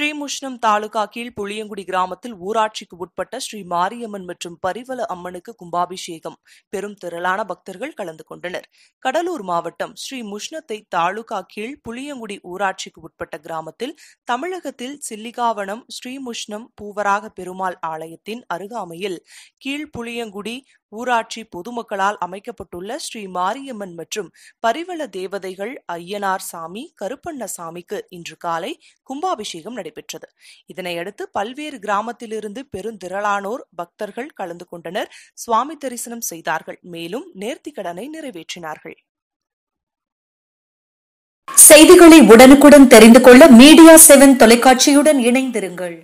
Sri Srimushnam taluka கீழ் புளியங்குடி கிராமத்தில் ஊராட்சிக்கு உட்பட்ட ஸ்ரீ மாரியம்மன் மற்றும் பரிவள அம்மனுக்கு கும்பாபிஷேகம் பெரும் திரளான பக்தர்கள் கலந்து கொண்டனர் கடலூர் மாவட்டம் ஸ்ரீ முஷ்ணத்தை தாலுகா கீழ் புளியங்குடி ஊராட்சிக்கு உட்பட்ட கிராமத்தில் தமிழகத்தில் சில்லிகாவனம் ஸ்ரீமுஷ்ணம் பூவராக பெருமாள் ஆலயத்தின் அருகாமையில் கீழ் புளியங்குடி ஊராட்சி பொதுமக்களால் அமைக்கப்பட்டுள்ள ஸ்ரீ மாரியம்மன் மற்றும் பரிவள தேவதைகள் ஐயனார் சாமி கருப்பண்ண சாமிக்கு இன்று காலை கும்பாபிஷேகம் நடைபெற்றது நடைபெற்றது இதனையடுத்து பல்வேறு கிராமத்திலிருந்து பெருந்திரளானோர் பக்தர்கள் கலந்து கொண்டனர் சுவாமி தரிசனம் செய்தார்கள் மேலும் நேர்த்திக்கடனை நிறைவேற்றினார்கள் செய்திகளை உடனுக்குடன் தெரிந்து கொள்ள மீடியா செவன் தொலைக்காட்சியுடன் இணைந்திருங்கள்